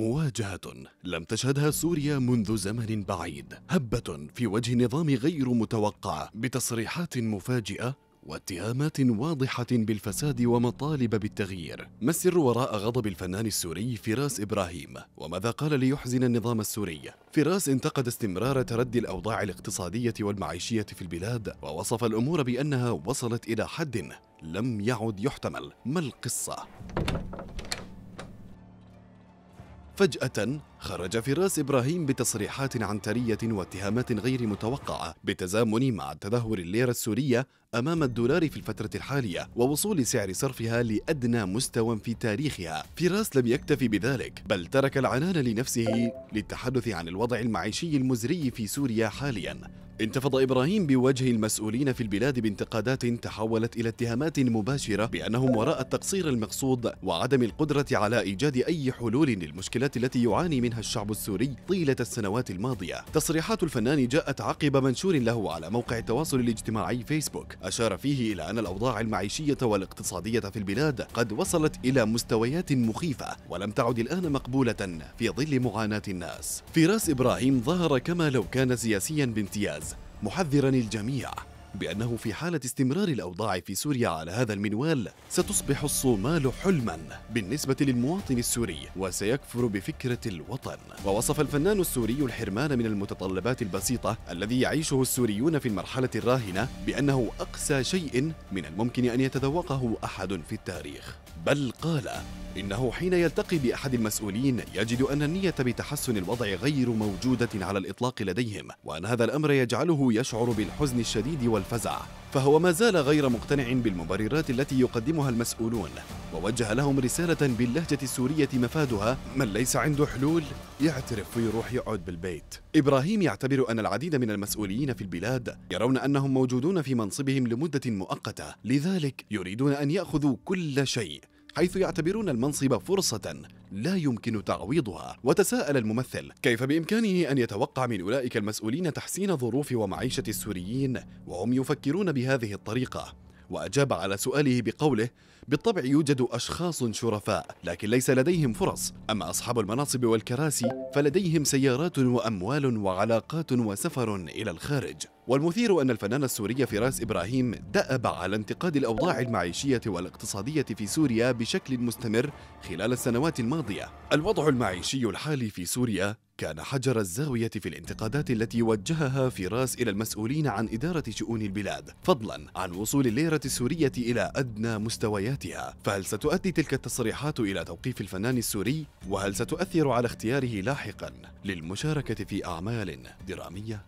مواجهة لم تشهدها سوريا منذ زمن بعيد هبة في وجه نظام غير متوقع بتصريحات مفاجئة واتهامات واضحة بالفساد ومطالب بالتغيير ما السر وراء غضب الفنان السوري فراس إبراهيم وماذا قال ليحزن النظام السوري فراس انتقد استمرار تردي الأوضاع الاقتصادية والمعيشية في البلاد ووصف الأمور بأنها وصلت إلى حد لم يعد يحتمل ما القصة؟ فجأة خرج فراس إبراهيم بتصريحات عنترية واتهامات غير متوقعة بالتزامن مع تدهور الليرة السورية أمام الدولار في الفترة الحالية ووصول سعر صرفها لأدنى مستوى في تاريخها فراس لم يكتفي بذلك بل ترك العنان لنفسه للتحدث عن الوضع المعيشي المزري في سوريا حاليا انتفض إبراهيم بوجه المسؤولين في البلاد بانتقادات تحولت إلى اتهامات مباشرة بأنهم وراء التقصير المقصود وعدم القدرة على إيجاد أي حلول للمشكلات التي يعاني منها منها الشعب السوري طيلة السنوات الماضية تصريحات الفنان جاءت عقب منشور له على موقع التواصل الاجتماعي فيسبوك أشار فيه إلى أن الأوضاع المعيشية والاقتصادية في البلاد قد وصلت إلى مستويات مخيفة ولم تعد الآن مقبولة في ظل معاناة الناس فراس إبراهيم ظهر كما لو كان سياسيا بامتياز محذرا الجميع بأنه في حالة استمرار الأوضاع في سوريا على هذا المنوال ستصبح الصومال حلما بالنسبة للمواطن السوري وسيكفر بفكرة الوطن ووصف الفنان السوري الحرمان من المتطلبات البسيطة الذي يعيشه السوريون في المرحلة الراهنة بأنه أقسى شيء من الممكن أن يتذوقه أحد في التاريخ بل قال إنه حين يلتقي بأحد المسؤولين يجد أن النية بتحسن الوضع غير موجودة على الإطلاق لديهم وأن هذا الأمر يجعله يشعر بالحزن الشديد والفزع فهو ما زال غير مقتنع بالمبررات التي يقدمها المسؤولون ووجه لهم رسالة باللهجة السورية مفادها من ليس عنده حلول يعترف ويروح يقعد بالبيت إبراهيم يعتبر أن العديد من المسؤولين في البلاد يرون أنهم موجودون في منصبهم لمدة مؤقتة لذلك يريدون أن يأخذوا كل شيء حيث يعتبرون المنصب فرصة لا يمكن تعويضها وتساءل الممثل كيف بإمكانه أن يتوقع من أولئك المسؤولين تحسين ظروف ومعيشة السوريين وهم يفكرون بهذه الطريقة وأجاب على سؤاله بقوله بالطبع يوجد أشخاص شرفاء لكن ليس لديهم فرص أما أصحاب المناصب والكراسي فلديهم سيارات وأموال وعلاقات وسفر إلى الخارج والمثير أن الفنان السوري فراس إبراهيم دأب على انتقاد الأوضاع المعيشية والاقتصادية في سوريا بشكل مستمر خلال السنوات الماضية الوضع المعيشي الحالي في سوريا كان حجر الزاوية في الانتقادات التي وجهها فراس إلى المسؤولين عن إدارة شؤون البلاد فضلا عن وصول الليرة السورية إلى أدنى مستوياتها فهل ستؤدي تلك التصريحات إلى توقيف الفنان السوري؟ وهل ستؤثر على اختياره لاحقا للمشاركة في أعمال درامية؟